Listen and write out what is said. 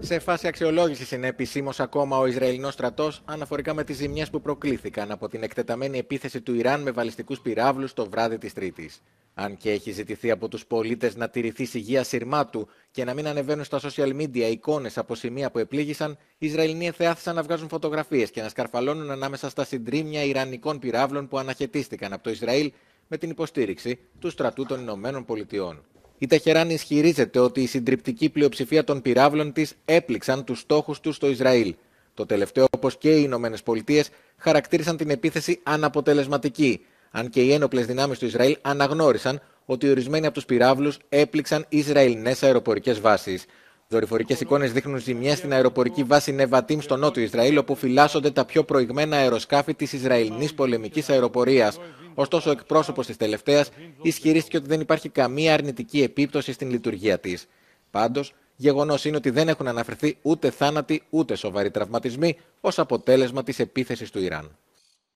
Σε φάση αξιολόγησης είναι επισήμως ακόμα ο Ισραηλινός στρατός αναφορικά με τις ζημιές που προκλήθηκαν από την εκτεταμένη επίθεση του Ιράν με βαλιστικούς πυράβλους το βράδυ της Τρίτης. Αν και έχει ζητηθεί από τους πολίτες να τηρηθεί υγεία σειρμάτου και να μην ανεβαίνουν στα social media εικόνες από σημεία που επλήγησαν, οι Ισραηλινοί εθεάθησαν να βγάζουν φωτογραφίες και να σκαρφαλώνουν ανάμεσα στα συντρίμια Ιρανικών πυράβλων που αναχαιτίστηκαν από το Ισραήλ με την υποστήριξη του στρατού των Ηνωμένων Πολιτειών. Η Τεχεράν ισχυρίζεται ότι η συντριπτική πλειοψηφία των πυράβλων της έπληξαν τους στόχους τους στο Ισραήλ. Το τελευταίο, όπως και οι Ηνωμένες Πολιτείες, χαρακτήρισαν την επίθεση αναποτελεσματική, αν και οι ένοπλες δυνάμεις του Ισραήλ αναγνώρισαν ότι ορισμένοι από τους πυράβλους έπληξαν Ισραηλινές αεροπορικές βάσεις. Δορυφορικές εικόνες δείχνουν ζημιές στην αεροπορική βάση Νεβατίμ στο νότιο Ισραήλ, όπου φυλάσσονται τα πιο προηγμένα αεροσκάφη της Ισραηλινής πολεμικής αεροπορίας. Ωστόσο, ο εκπρόσωπος της τελευταίας ισχυρίστηκε ότι δεν υπάρχει καμία αρνητική επίπτωση στην λειτουργία της. Πάντως, γεγονός είναι ότι δεν έχουν αναφερθεί ούτε θάνατοι ούτε σοβαροί τραυματισμοί ως αποτέλεσμα της επίθεσης του Ιράν.